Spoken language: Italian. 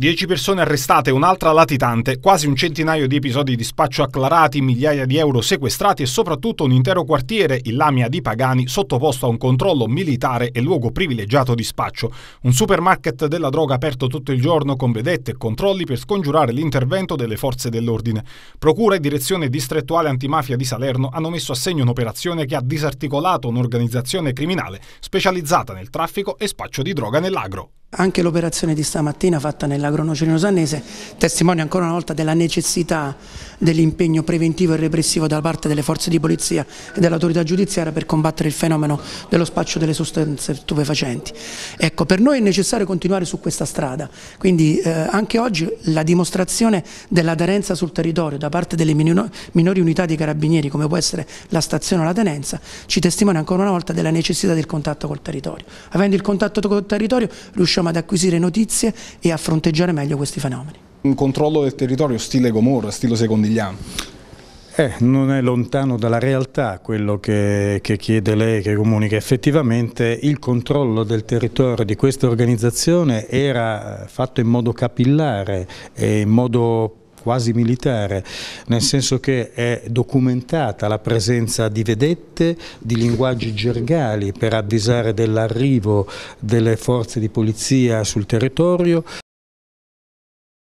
Dieci persone arrestate, un'altra latitante, quasi un centinaio di episodi di spaccio acclarati, migliaia di euro sequestrati e soprattutto un intero quartiere, il Lamia di Pagani, sottoposto a un controllo militare e luogo privilegiato di spaccio. Un supermarket della droga aperto tutto il giorno con vedette e controlli per scongiurare l'intervento delle forze dell'ordine. Procura e direzione distrettuale antimafia di Salerno hanno messo a segno un'operazione che ha disarticolato un'organizzazione criminale specializzata nel traffico e spaccio di droga nell'agro. Anche l'operazione di stamattina fatta nell'agronocerino sannese testimonia ancora una volta della necessità dell'impegno preventivo e repressivo da parte delle forze di polizia e dell'autorità giudiziaria per combattere il fenomeno dello spaccio delle sostanze stupefacenti. Ecco, per noi è necessario continuare su questa strada, quindi eh, anche oggi la dimostrazione dell'aderenza sul territorio da parte delle minori unità di carabinieri come può essere la stazione o la tenenza ci testimonia ancora una volta della necessità del contatto col territorio. Avendo il contatto col territorio riusciamo riusciamo ad acquisire notizie e a fronteggiare meglio questi fenomeni. Un controllo del territorio stile Gomorra, stile Secondigliano? Eh, non è lontano dalla realtà quello che, che, chiede lei, che comunica. Effettivamente il controllo del territorio di questa organizzazione era fatto in modo capillare e in modo quasi militare nel senso che è documentata la presenza di vedette, di linguaggi gergali per avvisare dell'arrivo delle forze di polizia sul territorio.